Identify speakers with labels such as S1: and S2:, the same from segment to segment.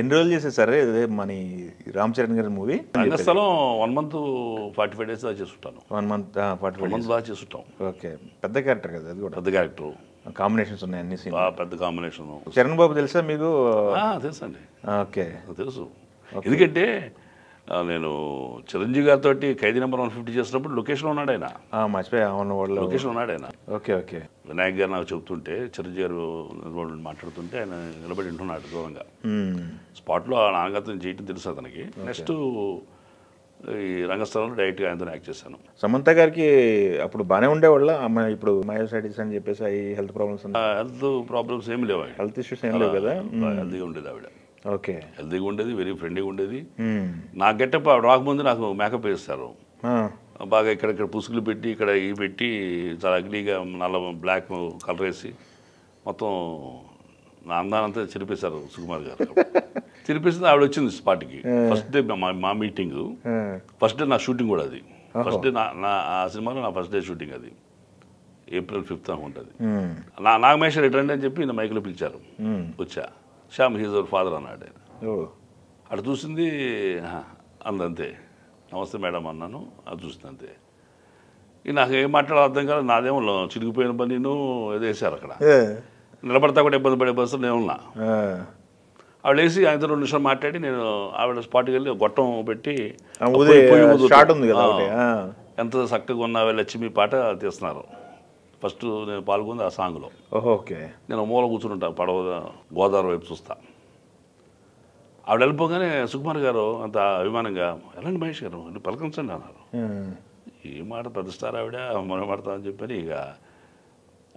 S1: ఎన్ని రోజులు చేసేది సరే మన రామ్ చరణ్ గారి మూవీ
S2: స్థలం one month forty five days దాకా చేస్తుంటాను one month forty five month దాకా చేస్తుంటాం ఓకే పెద్ద క్యారెక్టర్ కదా అది కూడా పెద్ద క్యారెక్టర్ కాంబినేషన్స్ ఉన్నాయి అన్ని పెద్ద కాంబినేషన్ చరణ్ బాబు తెలుసా మీకు అండి ఓకే తెలుసు ఎందుకంటే నేను చిరంజీవి గారితో ఖైదీ నెంబర్ వన్ ఫిఫ్టీ చేసినప్పుడు లొకేషన్ ఉన్నాడు ఆయన మర్చిపోయి లొకేషన్ ఉన్నాడు ఆయన ఓకే ఓకే వినాయక్ గారు నాకు చెబుతుంటే చిరంజీవి గారు మాట్లాడుతుంటే ఆయన నిలబడి ఉంటున్నాడు దూరంగా స్పాట్లో ఆ నాన్నగారితో చేయటం తెలుసు అతనికి నెక్స్ట్ ఈ రంగస్థలంలో డైరెక్ట్గా ఆయనతో యాక్ట్ చేశాను
S1: సమంత గారికి అప్పుడు బాగానే ఉండేవాళ్ళ అమ్మాయి ఇప్పుడు మయోసైటిస్ అని చెప్పేసి
S2: హెల్త్ ప్రాబ్లమ్స్ హెల్త్ ప్రాబ్లమ్స్ ఏమి లేవు హెల్త్ ఇష్యూస్ ఏం లేవు కదా హెల్తీగా ఉండేది ఆవిడ ఓకే హెల్దీగా ఉండేది వెరీ ఫ్రెండ్లీగా ఉండేది నా గెటప్ రాకముందు నాకు మేకప్ వేస్తారు బాగా ఇక్కడ ఇక్కడ పుసుగులు పెట్టి ఇక్కడ ఇవి పెట్టి చాలా అగ్లీగా నల్ల బ్లాక్ కలర్ వేసి మొత్తం నా అందానంతా చిరిపేశారు సుకుమార్ గారు చిరిపేసింది ఆవిడ వచ్చింది స్పాట్కి ఫస్ట్ డే మా మీటింగ్ ఫస్ట్ డే నా షూటింగ్ కూడా అది ఫస్ట్ డే నా నా ఆ సినిమాలో నా ఫస్ట్ డే షూటింగ్ అది ఏప్రిల్ ఫిఫ్త్ ఉంటుంది నా నాగమేశ్వర్ ఎటువంటి అని చెప్పి నా మైక్లో పిలిచారు వచ్చా శ్యామ్ హీజ్ అవర్ ఫాదర్ అన్నాడు ఆయన అటు చూసింది అందంతే నమస్తే మేడం అన్నాను అది చూసింది అంతే నాకు ఏం మాట్లాడాలి అర్థం కాదు నాదేమో చిరిగిపోయిన పని నేను వేసారు అక్కడ నిలబడతా కూడా ఇబ్బంది పడే బస్సు నేను ఉన్నా ఆవిడ వేసి ఆయనతో రెండు నిమిషాలు మాట్లాడి నేను ఆవిడ స్పాట్కి వెళ్ళి గొట్టం పెట్టి ఎంత చక్కగా ఉన్నావే లక్ష్మి పాట తీస్తున్నారు ఫస్ట్ నేను పాల్గొంది ఆ సాంగ్లో ఓకే నేను మూల కూర్చుంటాను పడవ గోదావరి వైపు చూస్తా ఆవిడ వెళ్ళిపోగానే సుకుమార్ గారు అంత అభిమానంగా ఎలాంటి మహేష్ గారు పలకరించండి అన్నారు ఏ మాట స్టార్ ఆవిడ మనం అని చెప్పని ఇక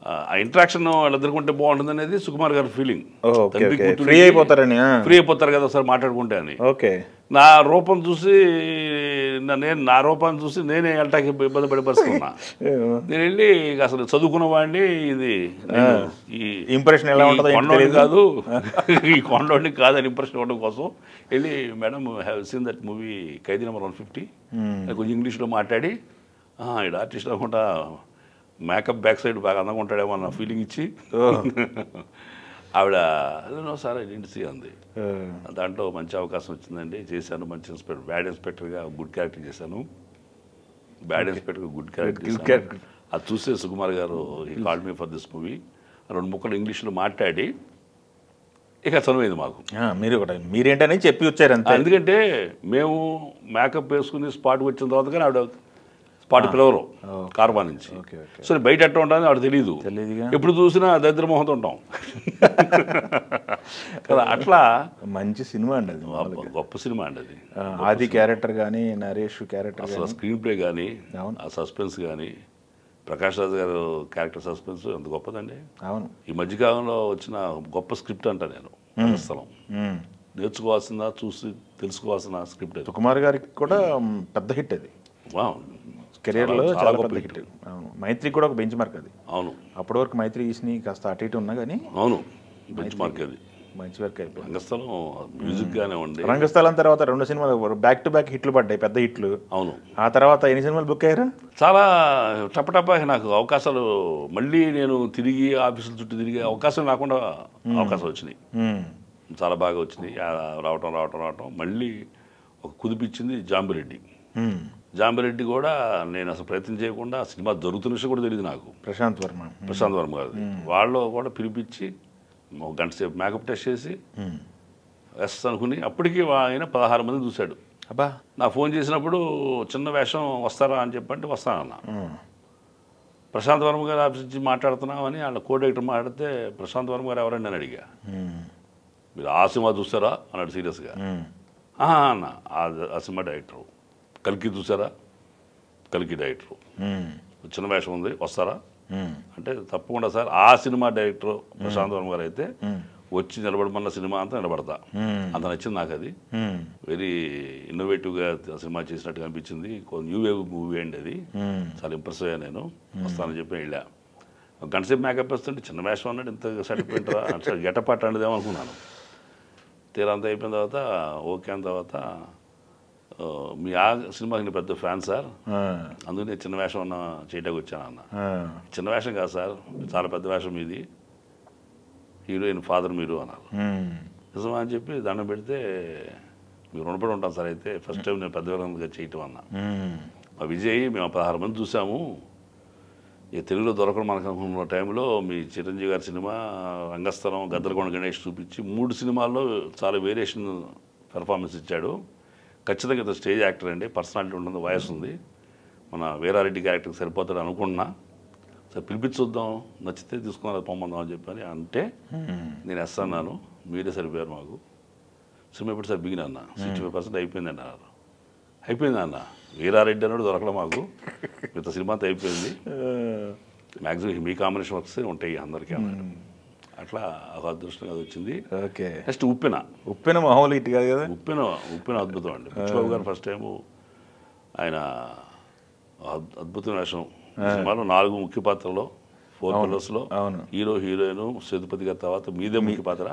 S2: ఆ ఇంట్రాక్షన్ వాళ్ళు ఎదుర్కొంటే బాగుంటుంది అనేది సుకుమార్ గారి ఫీలింగ్ ఫ్రీ అయిపోతారని ఫ్రీ అయిపోతారు కదా సార్ మాట్లాడుకుంటే అని ఓకే నా రూపం చూసి నిన్న నేను నా రూపాన్ని చూసి నేనే అల్టాకి ఇబ్బంది పడి నేను వెళ్ళి అసలు చదువుకున్న వాడిని ఇది ఇంప్రెషన్ ఎలా ఉంటుందో కాదు ఈ కొండోడిని కాదని ఇంప్రెషన్ ఇవ్వడం కోసం వెళ్ళి madam have seen that movie Khaidi number one fifty కొంచెం ఇంగ్లీష్లో మాట్లాడి ఇక్కడ ఆర్టిస్ట్ అనుకుంటా మేకప్ బ్యాక్ సైడ్ బాగా అందంగా ఉంటాడేమో అన్న ఫీలింగ్ ఇచ్చి ఆవిడ నో సార్ ఐ సీ అంది దాంట్లో మంచి అవకాశం వచ్చిందండి చేశాను మంచి ఇన్స్పెక్టర్ బ్యాడ్ ఇన్స్పెక్టర్గా గుడ్ క్యారెక్టర్ చేశాను బ్యాడ్ ఇన్స్పెక్టర్గా గుడ్ క్యారెక్టర్ అది చూసే సుకుమార్ గారు ఈ call me for this movie రెండు ముక్కలు ఇంగ్లీష్లో మాట్లాడి ఇక చనువైంది మాకు మీరు కూడా మీరేంటనే చెప్పి వచ్చారు అంతే ఎందుకంటే మేము మేకప్ వేసుకుని స్పాట్కి వచ్చిన తర్వాత కానీ ఆవిడ పాటి పిలవరు కార్బా నుంచి సరే బయట ఎట్లా ఉంటుంది వాడు తెలియదు ఎప్పుడు చూసినా దరిద్ర మొహంతో ఉంటాం కదా అట్లా
S1: మంచి సినిమా అండి అది
S2: గొప్ప సినిమా అండి అది ఆది
S1: క్యారెక్టర్ కానీ నరేష్ క్యారెక్టర్ అసలు
S2: స్క్రీన్ ప్లే కానీ ఆ సస్పెన్స్ కానీ ప్రకాష్ రాజు గారు క్యారెక్టర్ సస్పెన్స్ ఎంత గొప్పదండి అవును ఈ మధ్యకాలంలో వచ్చిన గొప్ప స్క్రిప్ట్ అంట నేను స్థలం నేర్చుకోవాల్సిన చూసి తెలుసుకోవాల్సిన స్క్రిప్ట్ కుమార్
S1: గారికి కూడా పెద్ద హిట్ అది
S2: కెరీర్లో చాలా గొప్ప హిట్ అవును మైత్రి కూడా ఒక బెంచ్ మార్క్ అది అవును అప్పటి వరకు
S1: మైత్రి తీసిన కాస్త అటు ఇటు ఉన్నా కానీ అవును బెంచ్ మార్క్
S2: అది మంచి వర్క్ అయిపోయింది రంగస్థలం మ్యూజిక్ కానివ్వండి రంగస్థలం
S1: తర్వాత రెండు సినిమాలు బ్యాక్ టు బ్యాక్ హిట్లు పడ్డాయి పెద్ద హిట్లు అవును ఆ తర్వాత ఎన్ని సినిమాలు బుక్ అయ్యారు
S2: చాలా టపటపా నాకు అవకాశాలు మళ్ళీ నేను తిరిగి ఆఫీసుల చుట్టూ తిరిగి అవకాశం రాకుండా అవకాశం వచ్చినాయి చాలా బాగా వచ్చింది రావటం రావటం రావటం మళ్ళీ ఒక కుదిపించింది జాంబిరెడ్డి జాంబిరెడ్డి కూడా నేను అసలు ప్రయత్నం చేయకుండా సినిమా దొరుకుతున్న విషయం కూడా తెలియదు నాకు ప్రశాంత్ వర్మ ప్రశాంత్ వర్మ గారు వాళ్ళు కూడా పిలిపించి ఒక గంట సేపు మేకప్ టెస్ట్ చేసి ఎస్ అనుకుని అప్పటికి ఆయన పదహారు మంది చూశాడు అబ్బా నా ఫోన్ చేసినప్పుడు చిన్న వేషం వస్తారా అని చెప్పంటే వస్తానన్నా ప్రశాంత్ వర్మ గారు ఆఫీస్ నుంచి మాట్లాడుతున్నామని వాళ్ళ కో డైరెక్టర్ మాట్లాడితే ప్రశాంత్ వర్మ గారు ఎవరండి అని అడిగా మీరు ఆ సినిమా చూస్తారా అన్నాడు సీరియస్గా అన్న ఆ సినిమా డైరెక్టర్ కలికి చూసారా కలికి డైరెక్టర్ చిన్న వేషం ఉంది వస్తారా అంటే తప్పకుండా సార్ ఆ సినిమా డైరెక్టర్ ప్రశాంత్ వర్మ గారు అయితే వచ్చి నిలబడమన్న సినిమా అంతా నిలబడతా అంత నచ్చింది నాకు అది వెరీ ఇన్నోవేటివ్గా సినిమా చేసినట్టుగా అనిపించింది న్యూ వేవ్ మూవీ అండి అది చాలా ఇంప్రెస్ అయ్యా నేను వస్తానని చెప్పి వెళ్ళా గంటసేపు మేకప్ వేస్తుంటే చిన్న వేషం అన్నాడు ఇంత సరిపోయింటారా అంటే గెటపాట అండిదేమో అనుకున్నాను తీరా అంతా అయిపోయిన తర్వాత ఓకే అయిన తర్వాత మీ ఆ సినిమాకి నేను పెద్ద ఫ్యాన్ సార్ అందుకు నేను చిన్న వేషం ఉన్న చేయటానికి వచ్చాను అన్న చిన్న వేషం కాదు సార్ చాలా పెద్ద వేషం మీది హీరోయిన్ ఫాదర్ మీరు అన్నారు నిజమా అని చెప్పి దండం పెడితే మీరు రుణపడి ఉంటాం సార్ అయితే ఫస్ట్ టైం నేను పెద్ద వేరే చేయటం అన్న మా విజయ్ మేము పదహారు మంది చూసాము ఈ తెలుగులో దొరకడం మనకు అనుకున్న టైంలో మీ చిరంజీవి గారి సినిమా రంగస్థలం గద్దరగొండ గణేష్ చూపించి మూడు సినిమాల్లో చాలా వేరియేషన్ పెర్ఫార్మెన్స్ ఇచ్చాడు ఖచ్చితంగా ఇతను స్టేజ్ యాక్టర్ అండి పర్సనాలిటీ ఉంటుంది వయసు ఉంది మన వీరారెడ్డి క్యారెక్టర్ సరిపోతాడు అనుకున్నా సరే పిలిపించుద్దాం నచ్చితే తీసుకున్నారు పొమ్మందాం అని చెప్పి అంటే నేను ఎస్ అన్నాను మీరే సరిపోయారు మాకు సినిమా ఎప్పుడు సార్ బిగిన అన్న సిక్స్టీ ఫైవ్ పర్సెంట్ అయిపోయింది అన్నారు అయిపోయింది అన్న వీరారెడ్డి అన్నాడు దొరకడం మాకు మిగతా సినిమా అంతా అయిపోయింది మ్యాక్సిమం మీ కాంబినేషన్ వర్క్స్ ఉంటాయి అందరికీ అన్నాడు అట్లా ఒక అదృష్టంగా వచ్చింది ఓకే నెక్స్ట్ ఉప్పెన ఉప్పెన మామూలు ఇటు కాదు కదా ఉప్పెన ఉప్పెన అద్భుతం అండి పిచ్చిబాబు గారు ఫస్ట్ టైము ఆయన అద్భుతమైన వేషం సినిమాలో నాలుగు ముఖ్య పాత్రలో ఫోర్ కలర్స్లో హీరో హీరోయిన్ సేతుపతి గారి తర్వాత మీదే ముఖ్య పాత్ర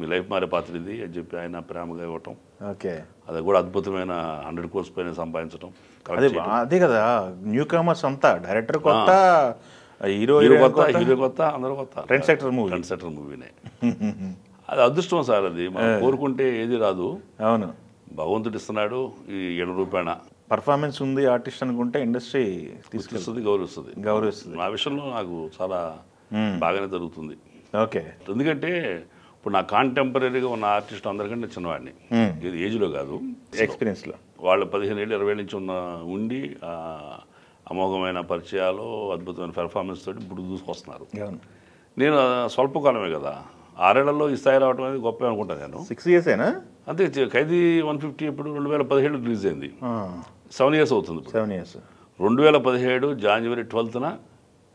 S2: మీ లైఫ్ మారే పాత్ర ఇది అని చెప్పి ఆయన ప్రేమగా ఇవ్వటం ఓకే అది కూడా అద్భుతమైన హండ్రెడ్ కోర్స్ పైన సంపాదించడం అదే
S1: అదే కదా న్యూ కామర్స్ అంతా డైరెక్టర్ కొత్త
S2: హీరో హీరో కొత్త హీరో కొత్త అందరూ కొత్త రెండు సెక్టర్ మూవీ రెండు సెక్టర్ మూవీనే అది అదృష్టం సార్ అది మనం కోరుకుంటే ఏది రాదు అవును భగవంతుడు ఇస్తున్నాడు ఈ ఏడు రూపాయన పర్ఫార్మెన్స్ ఉంది ఆర్టిస్ట్ అనుకుంటే ఇండస్ట్రీ తీసుకొస్తుంది గౌరవిస్తుంది గౌరవిస్తుంది నా విషయంలో నాకు చాలా బాగానే జరుగుతుంది ఓకే ఎందుకంటే ఇప్పుడు నా కాంటెంపరీగా ఉన్న ఆర్టిస్ట్ అందరికంటే చిన్నవాడిని ఇది ఏజ్లో కాదు ఎక్స్పీరియన్స్లో వాళ్ళు పదిహేను ఏళ్ళు ఇరవై నుంచి ఉన్న ఉండి అమోఘమైన పరిచయాలు అద్భుతమైన పెర్ఫార్మెన్స్ తోటి ఇప్పుడు దూసుకొస్తున్నారు నేను స్వల్పకాలమే కదా ఆరేళ్లలో ఈ స్థాయి రావడం అనేది గొప్ప అనుకుంటాను నేను సిక్స్ ఇయర్స్ అయినా అంతే ఖైదీ వన్ ఫిఫ్టీ ఇప్పుడు రెండు వేల పదిహేడు రిలీజ్ అయింది సెవెన్ ఇయర్స్ అవుతుంది సెవెన్ ఇయర్స్ రెండు వేల పదిహేడు జనవరి ట్వెల్త్న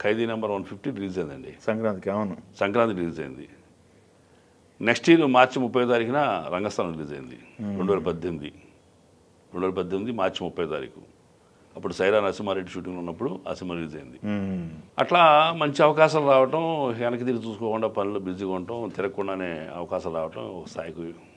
S2: Khaidi number one fifty release అయిందండి సంక్రాంతికి అవును సంక్రాంతి రిలీజ్ అయింది నెక్స్ట్ ఇయర్ మార్చి ముప్పై తారీఖున రంగస్థానం రిలీజ్ అయింది రెండు వేల పద్దెనిమిది రెండు వేల పద్దెనిమిది మార్చి ముప్పై తారీఖు అప్పుడు సైరా నరసింహారెడ్డి షూటింగ్లో ఉన్నప్పుడు ఆ సినిమా రిలీజ్ అయింది అట్లా మంచి అవకాశాలు రావటం వెనక్కి తిరిగి చూసుకోకుండా పనులు బిజీగా ఉండటం తిరగకుండానే అవకాశాలు రావటం ఒక స్థాయికి